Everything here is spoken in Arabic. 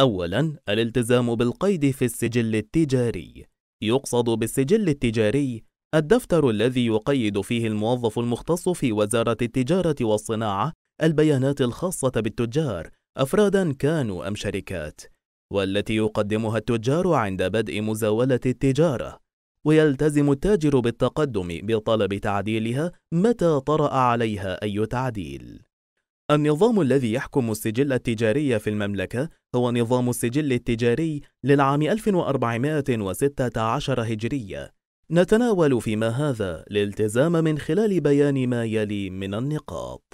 أولاً الالتزام بالقيد في السجل التجاري يقصد بالسجل التجاري الدفتر الذي يقيد فيه الموظف المختص في وزارة التجارة والصناعة البيانات الخاصة بالتجار أفراداً كانوا أم شركات والتي يقدمها التجار عند بدء مزاولة التجارة ويلتزم التاجر بالتقدم بطلب تعديلها متى طرأ عليها أي تعديل النظام الذي يحكم السجل التجاري في المملكة هو نظام السجل التجاري للعام 1416 هجرية نتناول فيما هذا الالتزام من خلال بيان ما يلي من النقاط